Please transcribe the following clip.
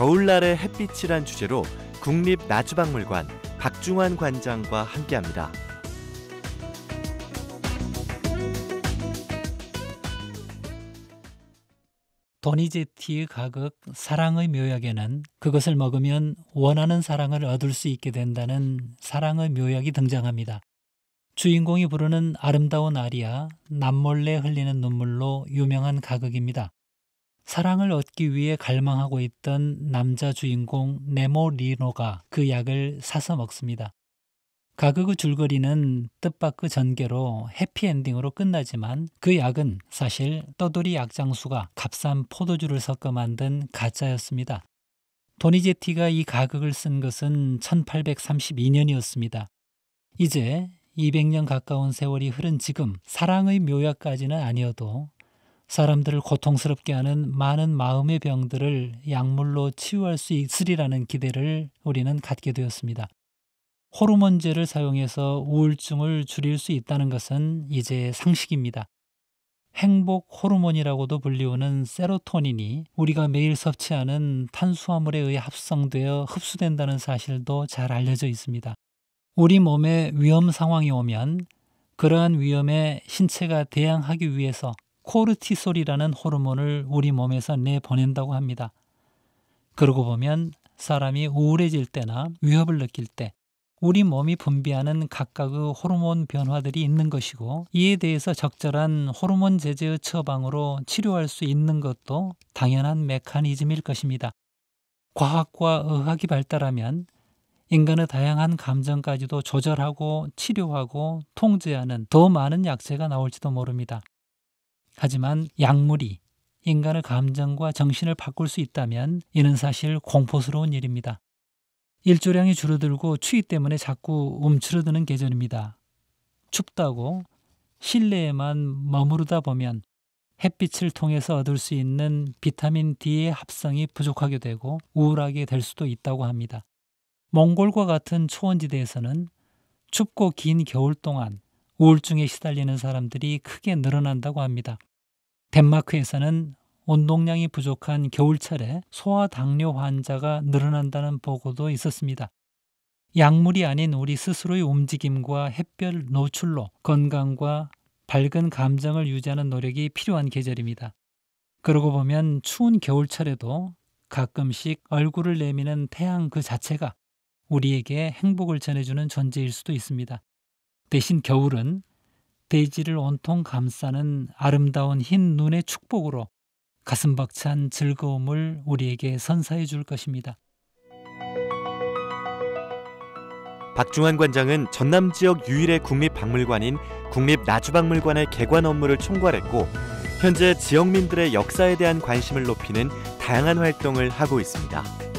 겨울날의 햇빛이란 주제로 국립나주박물관 박중환 관장과 함께합니다. 도니제티의 가극 사랑의 묘약에는 그것을 먹으면 원하는 사랑을 얻을 수 있게 된다는 사랑의 묘약이 등장합니다. 주인공이 부르는 아름다운 아리아 남몰래 흘리는 눈물로 유명한 가극입니다. 사랑을 얻기 위해 갈망하고 있던 남자 주인공 네모 리노가 그 약을 사서 먹습니다. 가극의 줄거리는 뜻밖의 전개로 해피엔딩으로 끝나지만 그 약은 사실 떠돌이 약장수가 값싼 포도주를 섞어 만든 가짜였습니다. 도니제티가 이 가극을 쓴 것은 1832년이었습니다. 이제 200년 가까운 세월이 흐른 지금 사랑의 묘약까지는 아니어도 사람들을 고통스럽게 하는 많은 마음의 병들을 약물로 치유할 수 있으리라는 기대를 우리는 갖게 되었습니다. 호르몬제를 사용해서 우울증을 줄일 수 있다는 것은 이제 상식입니다. 행복 호르몬이라고도 불리우는 세로토닌이 우리가 매일 섭취하는 탄수화물에 의해 합성되어 흡수된다는 사실도 잘 알려져 있습니다. 우리 몸에 위험 상황이 오면 그러한 위험에 신체가 대항하기 위해서 코르티솔이라는 호르몬을 우리 몸에서 내보낸다고 합니다. 그러고 보면 사람이 우울해질 때나 위협을 느낄 때 우리 몸이 분비하는 각각의 호르몬 변화들이 있는 것이고 이에 대해서 적절한 호르몬 제제의 처방으로 치료할 수 있는 것도 당연한 메커니즘일 것입니다. 과학과 의학이 발달하면 인간의 다양한 감정까지도 조절하고 치료하고 통제하는 더 많은 약재가 나올지도 모릅니다. 하지만 약물이 인간의 감정과 정신을 바꿀 수 있다면 이는 사실 공포스러운 일입니다. 일조량이 줄어들고 추위 때문에 자꾸 움츠러드는 계절입니다. 춥다고 실내에만 머무르다 보면 햇빛을 통해서 얻을 수 있는 비타민 D의 합성이 부족하게 되고 우울하게 될 수도 있다고 합니다. 몽골과 같은 초원지대에서는 춥고 긴 겨울 동안 우울증에 시달리는 사람들이 크게 늘어난다고 합니다. 덴마크에서는 운동량이 부족한 겨울철에 소아당뇨 환자가 늘어난다는 보고도 있었습니다. 약물이 아닌 우리 스스로의 움직임과 햇볕 노출로 건강과 밝은 감정을 유지하는 노력이 필요한 계절입니다. 그러고 보면 추운 겨울철에도 가끔씩 얼굴을 내미는 태양 그 자체가 우리에게 행복을 전해주는 존재일 수도 있습니다. 대신 겨울은 페지를 온통 감싸는 아름다운 흰 눈의 축복으로 가슴 벅찬 즐거움을 우리에게 선사해 줄 것입니다. 박중환 관장은 전남 지역 유일의 국립박물관인 국립나주박물관의 개관 업무를 총괄했고 현재 지역민들의 역사에 대한 관심을 높이는 다양한 활동을 하고 있습니다.